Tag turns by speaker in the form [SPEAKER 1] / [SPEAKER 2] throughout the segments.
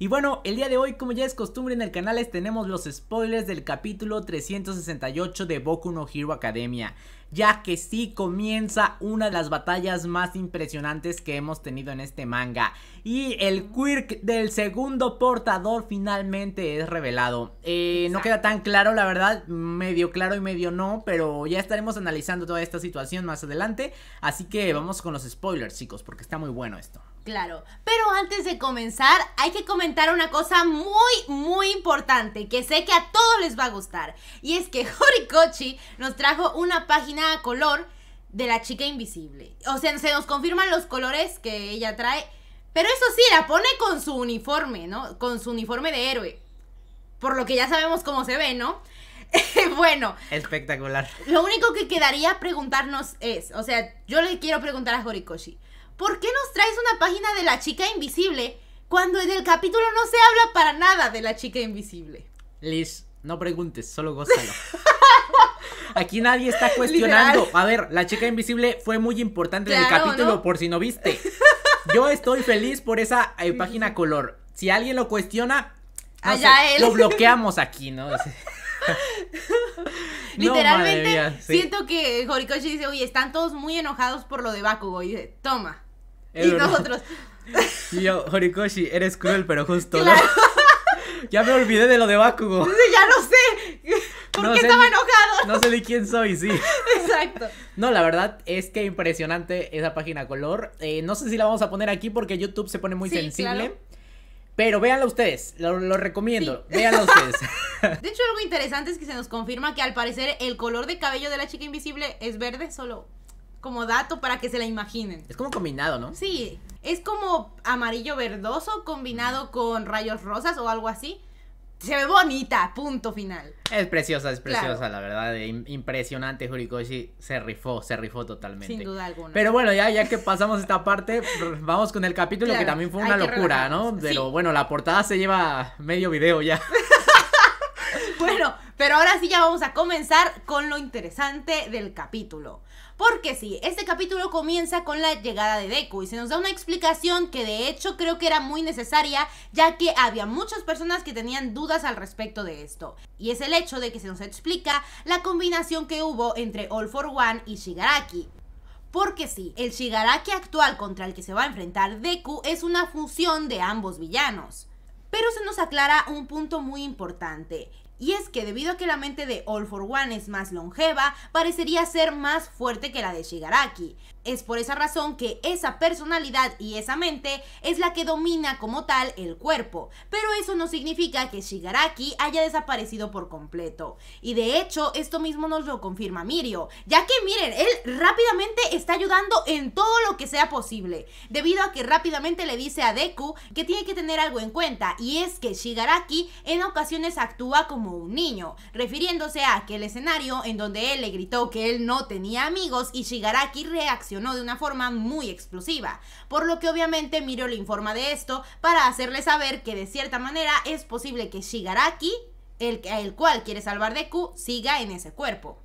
[SPEAKER 1] Y bueno, el día de hoy, como ya es costumbre en el canal, tenemos los spoilers del capítulo 368 de Boku no Hero Academia. Ya que sí comienza una de las batallas más impresionantes que hemos tenido en este manga. Y el quirk del segundo portador finalmente es revelado. Eh, no queda tan claro, la verdad, medio claro y medio no, pero ya estaremos analizando toda esta situación más adelante. Así que vamos con los spoilers, chicos, porque está muy bueno esto.
[SPEAKER 2] Claro, pero antes de comenzar hay que comentar una cosa muy, muy importante que sé que a todos les va a gustar. Y es que Horikochi nos trajo una página a color de la chica invisible. O sea, se nos confirman los colores que ella trae. Pero eso sí, la pone con su uniforme, ¿no? Con su uniforme de héroe. Por lo que ya sabemos cómo se ve, ¿no? bueno.
[SPEAKER 1] Espectacular.
[SPEAKER 2] Lo único que quedaría preguntarnos es, o sea, yo le quiero preguntar a Horikoshi. ¿por qué nos traes una página de la chica invisible cuando en el capítulo no se habla para nada de la chica invisible?
[SPEAKER 1] Liz, no preguntes, solo gózalo. Aquí nadie está cuestionando. A ver, la chica invisible fue muy importante en el capítulo, por si no viste. Yo estoy feliz por esa eh, página color. Si alguien lo cuestiona, lo bloqueamos aquí, ¿no?
[SPEAKER 2] Literalmente, siento que Horikoshi dice, oye, están todos muy enojados por lo de Bakugo. Y dice, toma, y nosotros.
[SPEAKER 1] Y yo, Horikoshi, eres cruel, pero justo. ya me olvidé de lo de Bakugo.
[SPEAKER 2] ya no sé. ¿Por qué estaba enojado? No
[SPEAKER 1] sé de quién soy, sí. Exacto. No, la verdad es que impresionante esa página color. Eh, no sé si la vamos a poner aquí porque YouTube se pone muy sensible. Pero véanla ustedes, lo, recomiendo, Véanlo ustedes.
[SPEAKER 2] De hecho, algo interesante es que se nos confirma que al parecer el color de cabello de la chica invisible es verde, solo como dato para que se la imaginen.
[SPEAKER 1] Es como combinado, ¿no?
[SPEAKER 2] Sí, es como amarillo verdoso combinado mm. con rayos rosas o algo así. Se ve bonita, punto final.
[SPEAKER 1] Es preciosa, es preciosa, la verdad. Impresionante, Horikoshi se rifó, se rifó totalmente. Sin
[SPEAKER 2] duda alguna. Pero
[SPEAKER 1] bueno, ya, ya que pasamos esta parte, vamos con el capítulo que también fue una locura, ¿no? Pero bueno, la portada se lleva medio video ya.
[SPEAKER 2] bueno, pero ahora sí ya vamos a comenzar con lo interesante del capítulo. Porque sí, este capítulo comienza con la llegada de Deku y se nos da una explicación que de hecho creo que era muy necesaria ya que había muchas personas que tenían dudas al respecto de esto. Y es el hecho de que se nos explica la combinación que hubo entre All for One y Shigaraki. Porque sí, el Shigaraki actual contra el que se va a enfrentar Deku es una fusión de ambos villanos. Pero se nos aclara un punto muy importante, y es que debido a que la mente de All for One es más longeva, parecería ser más fuerte que la de Shigaraki. Es por esa razón que esa personalidad y esa mente es la que domina como tal el cuerpo, pero eso no significa que Shigaraki haya desaparecido por completo. Y de hecho, esto mismo nos lo confirma Mirio, ya que miren, él rápidamente está ayudando en todo lo que sea posible, debido a que rápidamente le dice a Deku que tiene que tener algo en cuenta, y es que Shigaraki en ocasiones actúa como un niño, refiriéndose a aquel escenario en donde él le gritó que él no tenía amigos y Shigaraki reaccionó de una forma muy explosiva, por lo que obviamente Miro le informa de esto para hacerle saber que de cierta manera es posible que Shigaraki, el, el cual quiere salvar Deku, siga en ese cuerpo.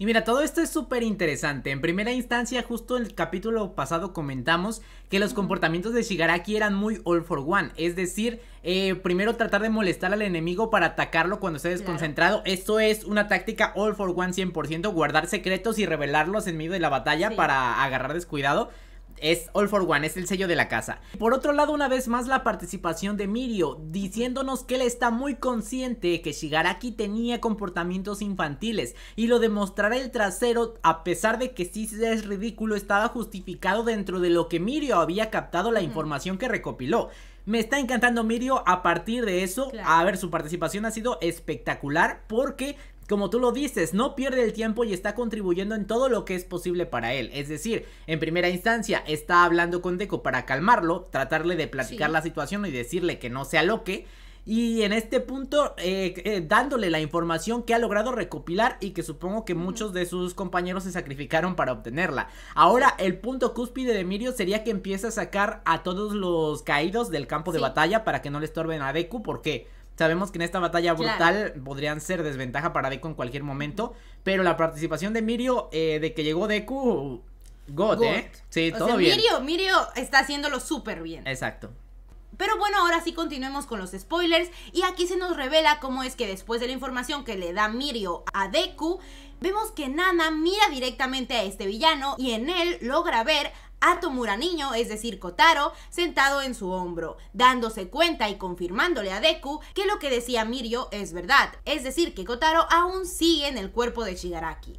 [SPEAKER 1] Y mira, todo esto es súper interesante. En primera instancia, justo en el capítulo pasado comentamos que los comportamientos de Shigaraki eran muy all for one. Es decir, eh, primero tratar de molestar al enemigo para atacarlo cuando esté desconcentrado. Esto es una táctica all for one 100%, guardar secretos y revelarlos en medio de la batalla para agarrar descuidado es All for One, es el sello de la casa. Por otro lado, una vez más la participación de Mirio, diciéndonos que él está muy consciente que Shigaraki tenía comportamientos infantiles y lo demostrará el trasero, a pesar de que sí es ridículo, estaba justificado dentro de lo que Mirio había captado la información que recopiló. Me está encantando Mirio a partir de eso. A ver, su participación ha sido espectacular porque como tú lo dices, no pierde el tiempo y está contribuyendo en todo lo que es posible para él. Es decir, en primera instancia está hablando con Deco para calmarlo, tratarle de platicar la situación y decirle que no sea loque. Y en este punto, eh, eh, dándole la información que ha logrado recopilar y que supongo que muchos de sus compañeros se sacrificaron para obtenerla. Ahora, el punto cúspide de Mirio sería que empiece a sacar a todos los caídos del campo de batalla para que no le estorben a Deku, porque... Sabemos que en esta batalla brutal podrían ser desventaja para Deku en cualquier momento, pero la participación de Mirio, eh, de que llegó Deku, God, ¿eh? Sí, todo bien. Mirio,
[SPEAKER 2] Mirio está haciéndolo súper bien. Exacto. Pero bueno, ahora sí continuemos con los spoilers. Y aquí se nos revela cómo es que después de la información que le da Mirio a Deku, vemos que Nana mira directamente a este villano y en él logra ver a niño, es decir, Kotaro, sentado en su hombro, dándose cuenta y confirmándole a Deku que lo que decía Mirio es verdad, es decir, que Kotaro aún sigue en el cuerpo de Shigaraki.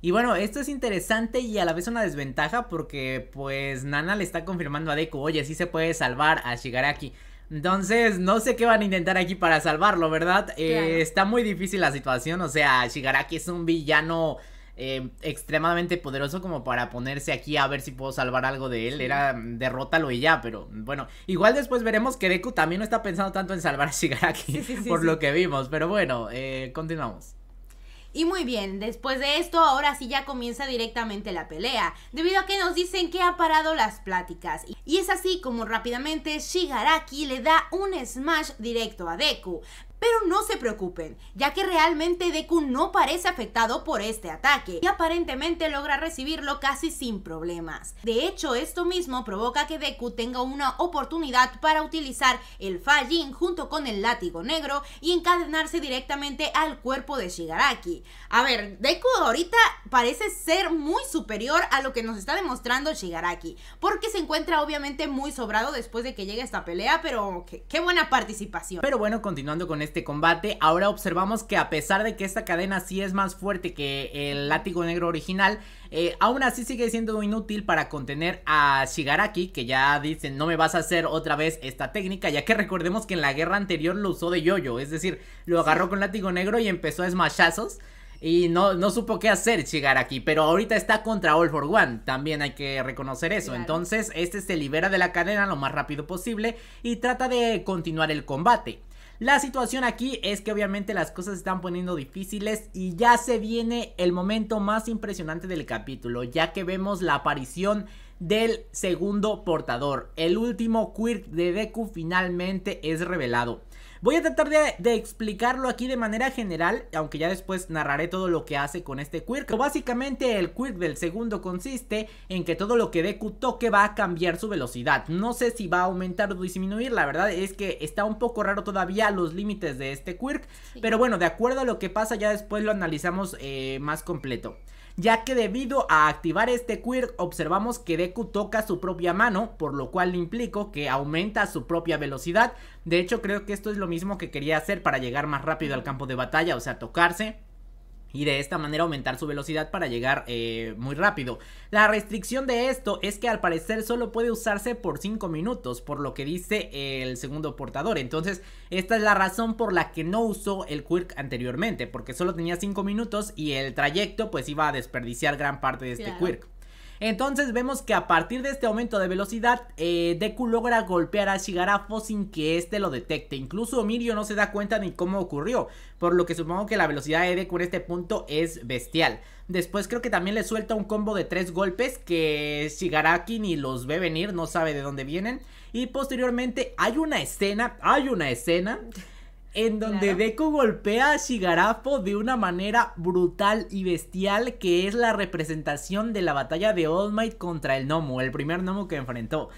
[SPEAKER 1] Y bueno, esto es interesante y a la vez una desventaja porque pues Nana le está confirmando a Deku, oye, sí se puede salvar a Shigaraki. Entonces, no sé qué van a intentar aquí para salvarlo, ¿verdad? Eh, está muy difícil la situación, o sea, Shigaraki es un villano eh, extremadamente poderoso como para ponerse aquí a ver si puedo salvar algo de él. Era derrótalo y ya, pero bueno. Igual después veremos que Deku también no está pensando tanto en salvar a Shigaraki por lo que vimos. Pero bueno, eh, continuamos.
[SPEAKER 2] Y muy bien, después de esto, ahora sí ya comienza directamente la pelea, debido a que nos dicen que ha parado las pláticas. Y es así como rápidamente Shigaraki le da un smash directo a Deku, pero no se preocupen, ya que realmente Deku no parece afectado por este ataque y aparentemente logra recibirlo casi sin problemas. De hecho, esto mismo provoca que Deku tenga una oportunidad para utilizar el Fajin junto con el látigo negro y encadenarse directamente al cuerpo de Shigaraki. A ver, Deku ahorita parece ser muy superior a lo que nos está demostrando Shigaraki, porque se encuentra obviamente muy sobrado después de que llegue esta pelea, pero qué, buena participación.
[SPEAKER 1] Pero bueno, continuando con este combate. Ahora observamos que a pesar de que esta cadena sí es más fuerte que el látigo negro original, eh, aún así sigue siendo inútil para contener a Shigaraki, que ya dicen no me vas a hacer otra vez esta técnica, ya que recordemos que en la guerra anterior lo usó de yoyo, es decir, lo agarró con látigo negro y empezó a esmachazos. Y no, no supo qué hacer Shigaraki, pero ahorita está contra All for One, también hay que reconocer eso. Entonces, este se libera de la cadena lo más rápido posible y trata de continuar el combate. La situación aquí es que obviamente las cosas se están poniendo difíciles y ya se viene el momento más impresionante del capítulo, ya que vemos la aparición del segundo portador. El último quirk de Deku finalmente es revelado. Voy a tratar de, explicarlo aquí de manera general, aunque ya después narraré todo lo que hace con este quirk. Pero Básicamente el quirk del segundo consiste en que todo lo que Deku toque va a cambiar su velocidad. No sé si va a aumentar o disminuir, la verdad es que está un poco raro todavía los límites de este quirk, pero bueno, de acuerdo a lo que pasa ya después lo analizamos eh, más completo ya que debido a activar este quirk observamos que Deku toca su propia mano, por lo cual implico que aumenta su propia velocidad. De hecho creo que esto es lo mismo que quería hacer para llegar más rápido al campo de batalla, o sea tocarse y de esta manera aumentar su velocidad para llegar eh, muy rápido. La restricción de esto es que al parecer solo puede usarse por 5 minutos, por lo que dice el segundo portador. Entonces, esta es la razón por la que no usó el Quirk anteriormente, porque solo tenía 5 minutos y el trayecto pues iba a desperdiciar gran parte de este Quirk. Entonces vemos que a partir de este aumento de velocidad, eh, Deku logra golpear a Shigarafo sin que este lo detecte. Incluso Mirio no se da cuenta ni cómo ocurrió, por lo que supongo que la velocidad de Deku en este punto es bestial. Después creo que también le suelta un combo de tres golpes que Shigaraki ni los ve venir, no sabe de dónde vienen. Y posteriormente hay una escena, hay una escena en donde Deku golpea a Shigarafo de una manera brutal y bestial que es la representación de la batalla de All Might contra el Nomu, el primer Nomu que enfrentó.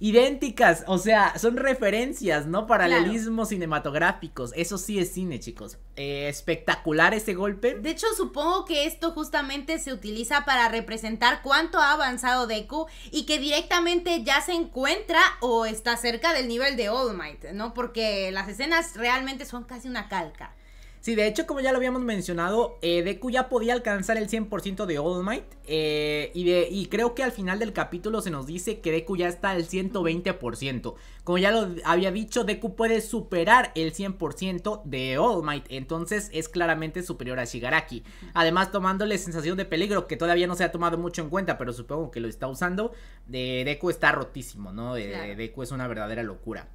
[SPEAKER 1] idénticas, o sea, son referencias, ¿no? Paralelismos cinematográficos, eso sí es cine, chicos. espectacular ese golpe.
[SPEAKER 2] De hecho, supongo que esto justamente se utiliza para representar cuánto ha avanzado Deku y que directamente ya se encuentra o está cerca del nivel de All Might, ¿no? Porque las escenas realmente son casi una calca.
[SPEAKER 1] Sí, de hecho, como ya lo habíamos mencionado, eh, Deku ya podía alcanzar el 100% de All Might. Eh, y, creo que al final del capítulo se nos dice que Deku ya está al 120%. Como ya lo había dicho, Deku puede superar el 100% de All Might. Entonces es claramente superior a Shigaraki. Además, tomándole sensación de peligro, que todavía no se ha tomado mucho en cuenta, pero supongo que lo está usando. De eh, Deku está rotísimo, ¿no? Deku es una verdadera locura.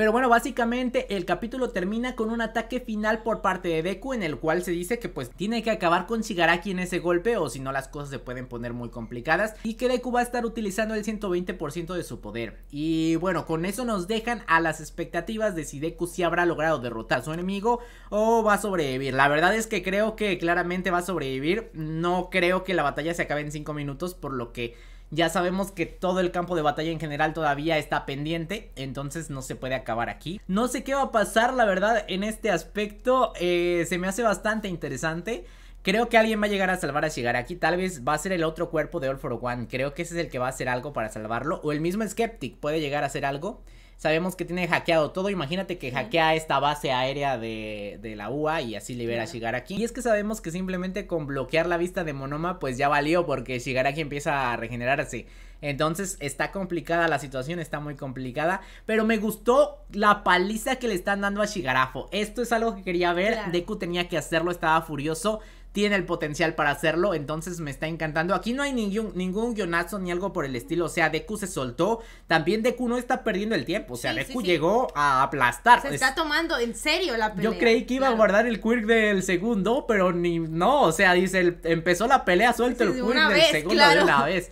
[SPEAKER 1] Pero bueno, básicamente el capítulo termina con un ataque final por parte de Deku en el cual se dice que pues tiene que acabar con Shigaraki en ese golpe o si no las cosas se pueden poner muy complicadas y que Deku va a estar utilizando el 120% de su poder. Y bueno, con eso nos dejan a las expectativas de si Deku sí habrá logrado derrotar a su enemigo o va a sobrevivir. La verdad es que creo que claramente va a sobrevivir. No creo que la batalla se acabe en 5 minutos por lo que ya sabemos que todo el campo de batalla en general todavía está pendiente, entonces no se puede acabar aquí. No sé qué va a pasar, la verdad, en este aspecto eh, se me hace bastante interesante. Creo que alguien va a llegar a salvar a llegar aquí. Tal vez va a ser el otro cuerpo de All for One. Creo que ese es el que va a hacer algo para salvarlo. O el mismo Skeptic puede llegar a hacer algo. Sabemos que tiene hackeado todo. Imagínate que hackea esta base aérea de, la UA y así libera a Shigaraki. Y es que sabemos que simplemente con bloquear la vista de Monoma, pues ya valió porque Shigaraki empieza a regenerarse. Entonces está complicada la situación, está muy complicada. Pero me gustó la paliza que le están dando a Shigarafo. Esto es algo que quería ver. Deku tenía que hacerlo, estaba furioso tiene el potencial para hacerlo, entonces me está encantando. Aquí no hay ningún, ningún guionazo ni algo por el estilo, o sea, Deku se soltó, también Deku no está perdiendo el tiempo, o sea, Deku llegó a aplastar. Se está
[SPEAKER 2] tomando en serio la pelea. Yo creí
[SPEAKER 1] que iba a guardar el quirk del segundo, pero ni, no, o sea, dice, empezó la pelea, suelto el quirk del segundo de una vez.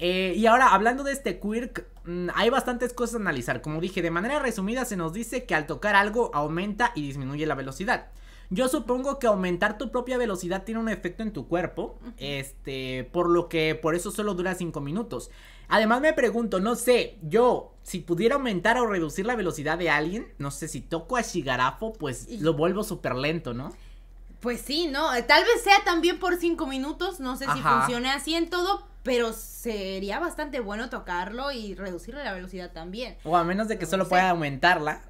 [SPEAKER 1] Eh, y ahora, hablando de este quirk, mm, hay bastantes cosas a analizar. Como dije, de manera resumida se nos dice que al tocar algo aumenta y disminuye la velocidad. Yo supongo que aumentar tu propia velocidad tiene un efecto en tu cuerpo, este, por lo que por eso solo dura cinco minutos. Además me pregunto, no sé, yo si pudiera aumentar o reducir la velocidad de alguien, no sé si toco a Shigarafo, pues lo vuelvo súper lento, ¿no?
[SPEAKER 2] Pues sí, ¿no? Eh, tal vez sea también por cinco minutos, no sé si funcione así en todo, pero sería bastante bueno tocarlo y reducirle la velocidad también.
[SPEAKER 1] O a menos de que solo pueda aumentarla,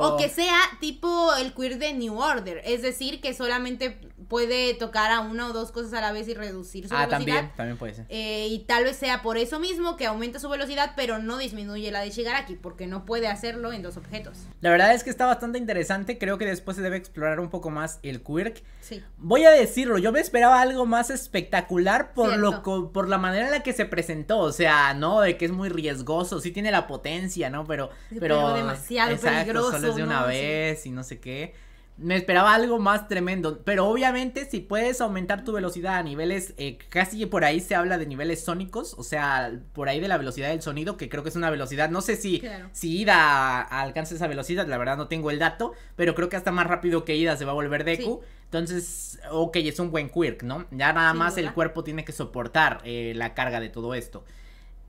[SPEAKER 1] o que
[SPEAKER 2] sea tipo el queer de New Order, es decir, que solamente puede tocar a una o dos cosas a la vez y reducir su ah, velocidad. también, también puede ser. Eh, y tal vez sea por eso mismo que aumenta su velocidad, pero no disminuye la de llegar Aquí, porque no puede hacerlo en dos objetos.
[SPEAKER 1] La verdad es que está bastante interesante, creo que después se debe explorar un poco más el quirk. Sí. Voy a decirlo, yo me esperaba algo más espectacular por, lo, por la manera en la que se presentó, o sea, ¿no? De que es muy riesgoso, sí tiene la potencia, ¿no? Pero... pero, demasiado exacto, peligroso. Solo es de una vez y no sé qué. Me esperaba algo más tremendo. Pero obviamente, si puedes aumentar tu velocidad a niveles. casi eh, casi por ahí se habla de niveles sónicos. O sea, por ahí de la velocidad del sonido. Que creo que es una velocidad. No sé si, si Ida alcanza esa velocidad. La verdad no tengo el dato. Pero creo que hasta más rápido que Ida se va a volver Deku. Entonces, ok, es un buen quirk, ¿no? Ya nada más el cuerpo tiene que soportar eh, la carga de todo esto.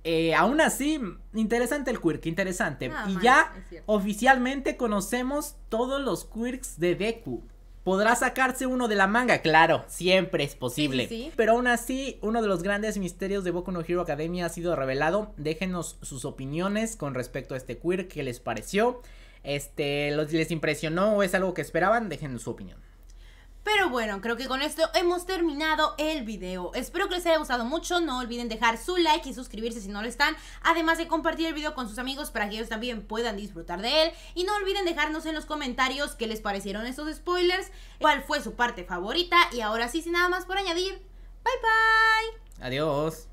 [SPEAKER 1] Eh, aún así, interesante el quirk, interesante. Ah, y ya oficialmente conocemos todos los quirks de Deku. ¿Podrá sacarse uno de la manga? Claro, siempre es posible. Pero aún así, uno de los grandes misterios de Boku no Hero Academia ha sido revelado. Déjenos sus opiniones con respecto a este quirk, ¿qué les pareció? Este, ¿les impresionó o es algo que esperaban? Déjenos su opinión.
[SPEAKER 2] Pero bueno, creo que con esto hemos terminado el video. Espero que les haya gustado mucho. No olviden dejar su like y suscribirse si no lo están. Además de compartir el video con sus amigos para que ellos también puedan disfrutar de él. Y no olviden dejarnos en los comentarios qué les parecieron estos spoilers, cuál fue su parte favorita. Y ahora sí, sin nada más por añadir, bye
[SPEAKER 1] bye. Adiós.